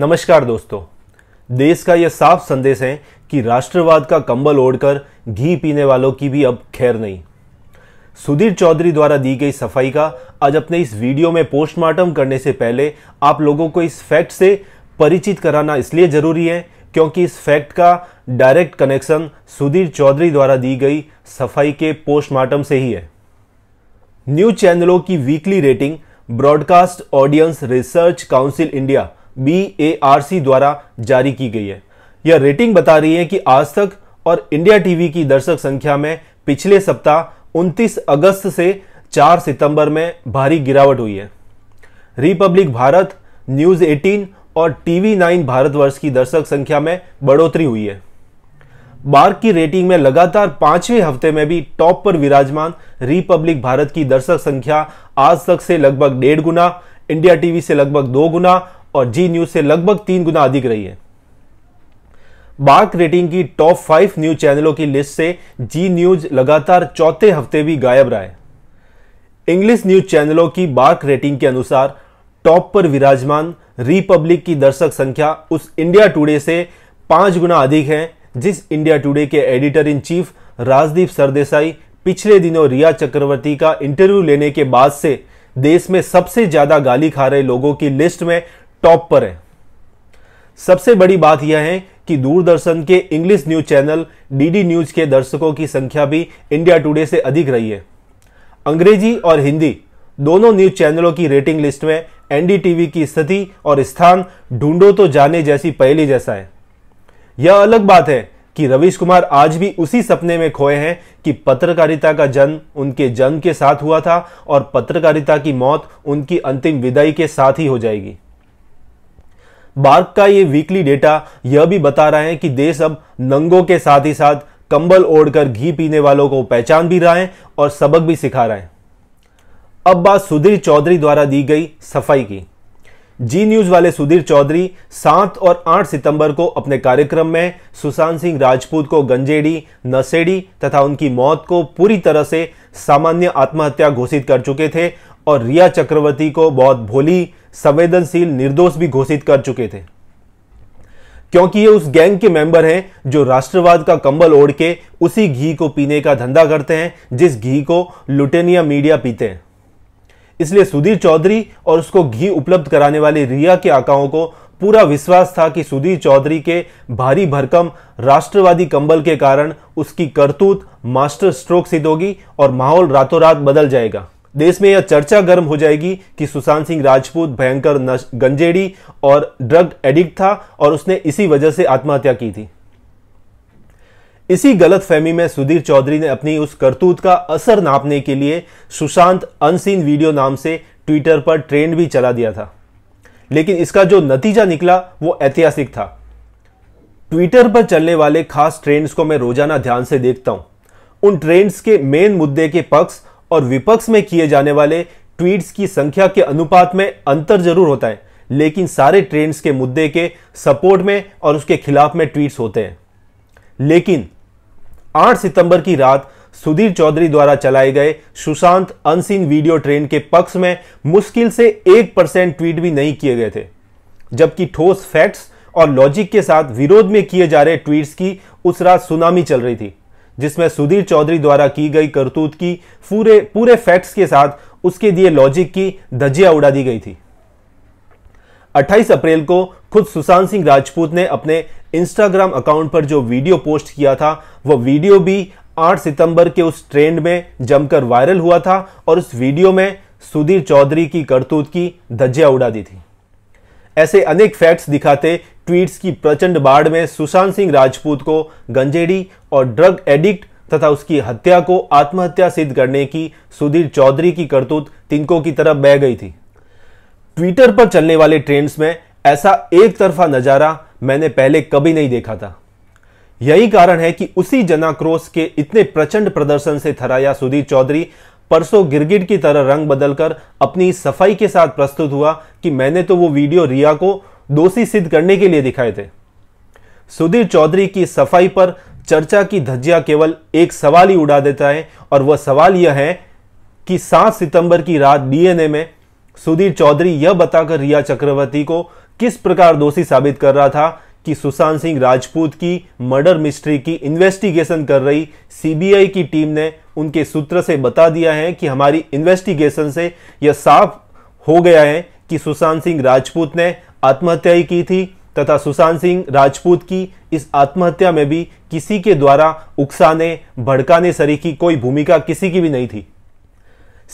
नमस्कार दोस्तों देश का यह साफ संदेश है कि राष्ट्रवाद का कंबल ओढ़कर घी पीने वालों की भी अब खैर नहीं सुधीर चौधरी द्वारा दी गई सफाई का आज अपने इस वीडियो में पोस्टमार्टम करने से पहले आप लोगों को इस फैक्ट से परिचित कराना इसलिए जरूरी है क्योंकि इस फैक्ट का डायरेक्ट कनेक्शन सुधीर चौधरी द्वारा दी गई सफाई के पोस्टमार्टम से ही है न्यूज चैनलों की weekly rating broadcast audience research council India B द्वारा जारी की गई है यह रेटिंग बता रही है कि आज तक और इंडिया टीवी की दर्शक संख्या में पिछले सप्ताह 29 अगस्त से 4 सितंबर में भारी गिरावट हुई है रिपब्लिक भारत न्यूज 18 और टीवी 9 भारतवर्ष की दर्शक संख्या में बढ़ोतरी हुई है बार की रेटिंग में लगातार पांचवें हफ्ते में भी टॉप पर विराजमान रिपब्लिक भारत की दर्शक संख्या आज तक से लगभग डेढ़ गुना इंडिया टीवी से लगभग दो गुना और जी न्यूज से लगभग तीन गुना अधिक रही है बार्क रेटिंग की टॉप फाइव न्यूज चैनलों की लिस्ट से जी न्यूज लगातार चौथे हफ्ते भी गायब रहा है इंग्लिश न्यूज चैनलों की बार्क रेटिंग के अनुसार टॉप पर विराजमान रिपब्लिक की दर्शक संख्या उस इंडिया टुडे से पांच गुना अधिक है जिस इंडिया टुडे के editor in chief Rajdeep Sardesai पिछले दिनों रिया चक्रवर्ती का इंटरव्यू लेने के बाद से देश में सबसे ज्यादा गाली खा रहे लोगों की लिस्ट में टॉप पर है सबसे बड़ी बात यह है कि दूरदर्शन के English news channel DD news के दर्शकों की संख्या भी इंडिया टुडे से अधिक रही है अंग्रेजी और हिंदी दोनों न्यूज चैनलों की रेटिंग लिस्ट में एनडीटीवी की स्थिति और स्थान ढूंढो तो जाने जैसी पहली जैसा है यह अलग बात है कि रवीश कुमार आज भी उसी सपने में खोए हैं कि पत्रकारिता का जन्म उनके जन्म के साथ हुआ था और पत्रकारिता की मौत उनकी अंतिम विदाई के साथ ही हो जाएगी बार्क का ये वीकली डेटा यह भी बता रहा है कि देश अब नंगों के साथ ही साथ कंबल ओढ़कर घी पीने वालों को पहचान भी रहा है और सबक भी सिखा रहा है अब बात सुधीर चौधरी द्वारा दी गई सफाई की जी न्यूज वाले सुधीर चौधरी सात और आठ सितंबर को अपने कार्यक्रम में सुशांत सिंह राजपूत को गंजेड़ी नसेड़ी तथा उनकी मौत को पूरी तरह से सामान्य आत्महत्या घोषित कर चुके थे और रिया चक्रवर्ती को बहुत भोली संवेदनशील निर्दोष भी घोषित कर चुके थे क्योंकि ये उस गैंग के मेंबर हैं जो राष्ट्रवाद का कंबल ओढ़ के उसी घी को पीने का धंधा करते हैं जिस घी को लुटेनिया मीडिया पीते हैं इसलिए सुधीर चौधरी और उसको घी उपलब्ध कराने वाले रिया के आकाओं को पूरा विश्वास था कि सुधीर चौधरी के भारी भरकम राष्ट्रवादी कंबल के कारण उसकी करतूत मास्टर स्ट्रोक सिद्ध होगी और माहौल रातों रात बदल जाएगा देश में यह चर्चा गर्म हो जाएगी कि सुशांत सिंह राजपूत भयंकर गंजेड़ी और ड्रग एडिक्ट था और उसने इसी वजह से आत्महत्या की थी इसी गलत फहमी में सुधीर चौधरी ने अपनी उस करतूत का असर नापने के लिए सुशांत अनसीन वीडियो नाम से ट्विटर पर ट्रेंड भी चला दिया था लेकिन इसका जो नतीजा निकला वो ऐतिहासिक था ट्विटर पर चलने वाले खास ट्रेंड्स को मैं रोजाना ध्यान से देखता हूं उन ट्रेंड्स के मेन मुद्दे के पक्ष और विपक्ष में किए जाने वाले ट्वीट्स की संख्या के अनुपात में अंतर जरूर होता है लेकिन सारे ट्रेंड्स के मुद्दे के सपोर्ट में और उसके खिलाफ में ट्वीट्स होते हैं लेकिन 8 सितंबर की रात सुधीर चौधरी द्वारा चलाए गए सुशांत अनसीन वीडियो ट्रेंड के पक्ष में मुश्किल से एक परसेंट ट्वीट भी नहीं किए गए थे जबकि ठोस फैक्ट्स और लॉजिक के साथ विरोध में किए जा रहे ट्वीट्स की उस रात सुनामी चल रही थी जिसमें सुधीर चौधरी द्वारा की गई करतूत की पूरे पूरे फैक्ट्स के साथ उसके दिए लॉजिक की धजिया उड़ा दी गई थी 28 अप्रैल को खुद सुशांत सिंह राजपूत ने अपने इंस्टाग्राम अकाउंट पर जो वीडियो पोस्ट किया था वह वीडियो भी 8 सितंबर के उस ट्रेंड में जमकर वायरल हुआ था और उस वीडियो में सुधीर चौधरी की करतूत की धज्जिया उड़ा दी थी ऐसे अनेक फैक्ट्स दिखाते ट्वीट्स की प्रचंड बाढ़ में सुशांत सिंह राजपूत को गंजेडी और ड्रग एडिक्ट तथा उसकी हत्या को आत्महत्या सिद्ध करने की सुधीर चौधरी की करतूत तिनकों की तरफ बह गई थी ट्विटर पर चलने वाले ट्रेंड्स में ऐसा एक तरफा नज़ारा मैंने पहले कभी नहीं देखा था यही कारण है कि उसी जनाक्रोश के इतने प्रचंड प्रदर्शन से थराया सुधीर चौधरी परसों गिरगिट की तरह रंग बदलकर अपनी सफाई के साथ प्रस्तुत हुआ कि मैंने तो वो वीडियो रिया को दोषी सिद्ध करने के लिए दिखाए थे सुधीर चौधरी की सफाई पर चर्चा की धज्जिया केवल एक सवाल ही उड़ा देता है और वह सवाल यह है कि 7 सितंबर की रात डीएनए में सुधीर चौधरी यह बताकर रिया चक्रवर्ती को किस प्रकार दोषी साबित कर रहा था कि सुशांत सिंह राजपूत की मर्डर मिस्ट्री की इन्वेस्टिगेशन कर रही सीबीआई की टीम ने उनके सूत्र से बता दिया है कि हमारी इन्वेस्टिगेशन से यह साफ हो गया है कि सुशांत सिंह राजपूत ने ही की थी तथा सुशांत सिंह राजपूत की इस आत्महत्या में भी किसी के द्वारा उकसाने भड़काने सरी की कोई भूमिका किसी की भी नहीं थी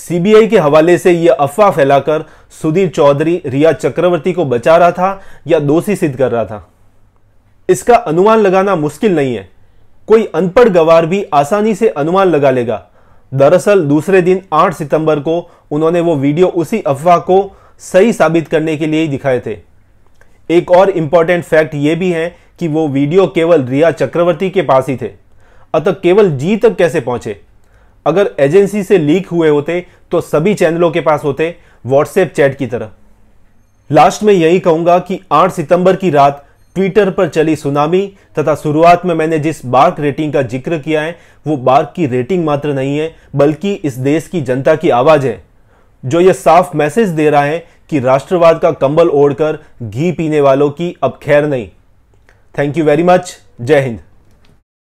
सीबीआई के हवाले से यह अफवाह फैलाकर सुधीर चौधरी रिया चक्रवर्ती को बचा रहा था या दोषी सिद्ध कर रहा था इसका अनुमान लगाना मुश्किल नहीं है कोई अनपढ़ गवार भी आसानी से अनुमान लगा लेगा दरअसल दूसरे दिन 8 सितंबर को उन्होंने वो वीडियो उसी अफवाह को सही साबित करने के लिए ही दिखाए थे एक और इम्पॉर्टेंट फैक्ट ये भी है कि वो वीडियो केवल रिया चक्रवर्ती के पास ही थे अतः केवल जी तक कैसे पहुंचे अगर एजेंसी से लीक हुए होते तो सभी चैनलों के पास होते व्हाट्सएप चैट की तरह लास्ट में यही कहूंगा कि 8 सितंबर की रात ट्विटर पर चली सुनामी तथा शुरुआत में मैंने जिस बार्क रेटिंग का जिक्र किया है वो बार्क की रेटिंग मात्र नहीं है बल्कि इस देश की जनता की आवाज है जो यह साफ मैसेज दे रहा है कि राष्ट्रवाद का कंबल ओढ़कर घी पीने वालों की अब खैर नहीं थैंक यू वेरी मच जय हिंद